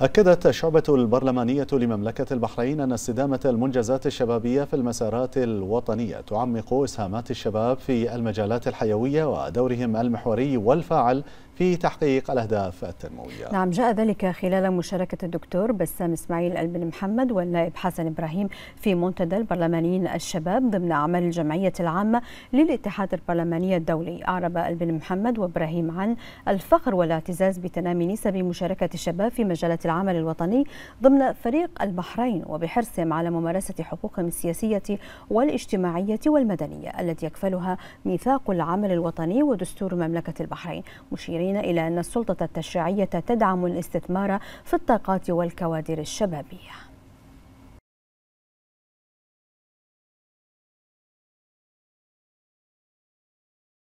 أكدت الشعبة البرلمانية لمملكة البحرين أن استدامة المنجزات الشبابية في المسارات الوطنية تعمق إسهامات الشباب في المجالات الحيوية ودورهم المحوري والفاعل في تحقيق الأهداف التنموية نعم جاء ذلك خلال مشاركة الدكتور بسام إسماعيل البن محمد والنائب حسن إبراهيم في منتدى البرلمانيين الشباب ضمن أعمال الجمعية العامة للاتحاد البرلماني الدولي أعرب البن محمد وإبراهيم عن الفخر والاعتزاز بتنامي نسب مشاركة الشباب في مجالات العمل الوطني ضمن فريق البحرين وبحرصهم على ممارسة حقوقهم السياسية والاجتماعية والمدنية التي يكفلها ميثاق العمل الوطني ودستور مملكة البحرين مشيرين المسؤولين إلى أن السلطة التشريعية تدعم الاستثمار في الطاقات والكوادر الشبابية